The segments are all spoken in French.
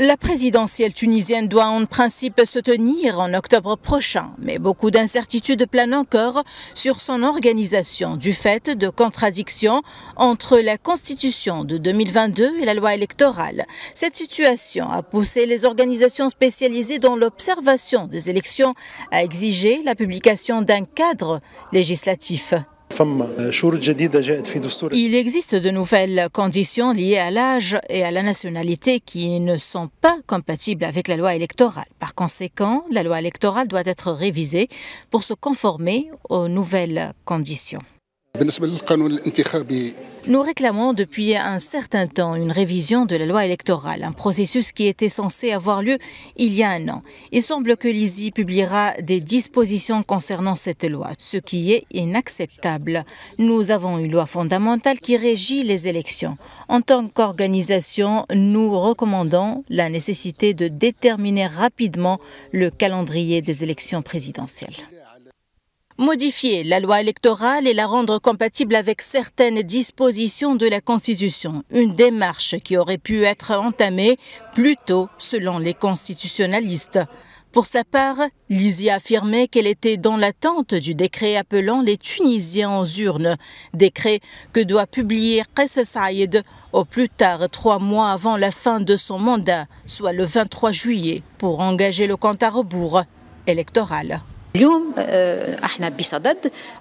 La présidentielle tunisienne doit en principe se tenir en octobre prochain, mais beaucoup d'incertitudes planent encore sur son organisation du fait de contradictions entre la constitution de 2022 et la loi électorale. Cette situation a poussé les organisations spécialisées dans l'observation des élections à exiger la publication d'un cadre législatif. Euh, Il existe de nouvelles conditions liées à l'âge et à la nationalité qui ne sont pas compatibles avec la loi électorale. Par conséquent, la loi électorale doit être révisée pour se conformer aux nouvelles conditions. Nous réclamons depuis un certain temps une révision de la loi électorale, un processus qui était censé avoir lieu il y a un an. Il semble que l'ISI publiera des dispositions concernant cette loi, ce qui est inacceptable. Nous avons une loi fondamentale qui régit les élections. En tant qu'organisation, nous recommandons la nécessité de déterminer rapidement le calendrier des élections présidentielles modifier la loi électorale et la rendre compatible avec certaines dispositions de la Constitution, une démarche qui aurait pu être entamée plus tôt selon les constitutionnalistes. Pour sa part, Lizzie affirmé qu'elle était dans l'attente du décret appelant les Tunisiens aux urnes, décret que doit publier Kais Saïd au plus tard trois mois avant la fin de son mandat, soit le 23 juillet, pour engager le compte à rebours électoral.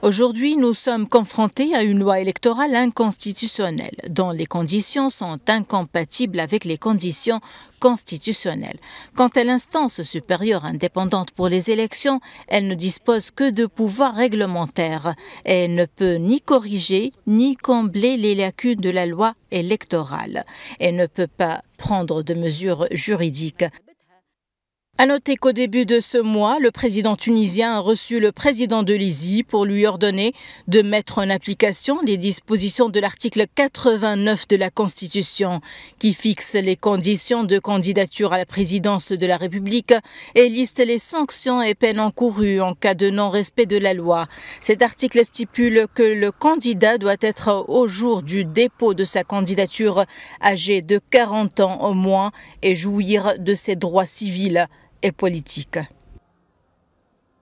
Aujourd'hui, nous sommes confrontés à une loi électorale inconstitutionnelle dont les conditions sont incompatibles avec les conditions constitutionnelles. Quant à l'instance supérieure indépendante pour les élections, elle ne dispose que de pouvoirs réglementaires Elle ne peut ni corriger ni combler les lacunes de la loi électorale Elle ne peut pas prendre de mesures juridiques. À noter qu'au début de ce mois, le président tunisien a reçu le président de l'ISI pour lui ordonner de mettre en application les dispositions de l'article 89 de la Constitution qui fixe les conditions de candidature à la présidence de la République et liste les sanctions et peines encourues en cas de non-respect de la loi. Cet article stipule que le candidat doit être au jour du dépôt de sa candidature âgé de 40 ans au moins et jouir de ses droits civils et politique.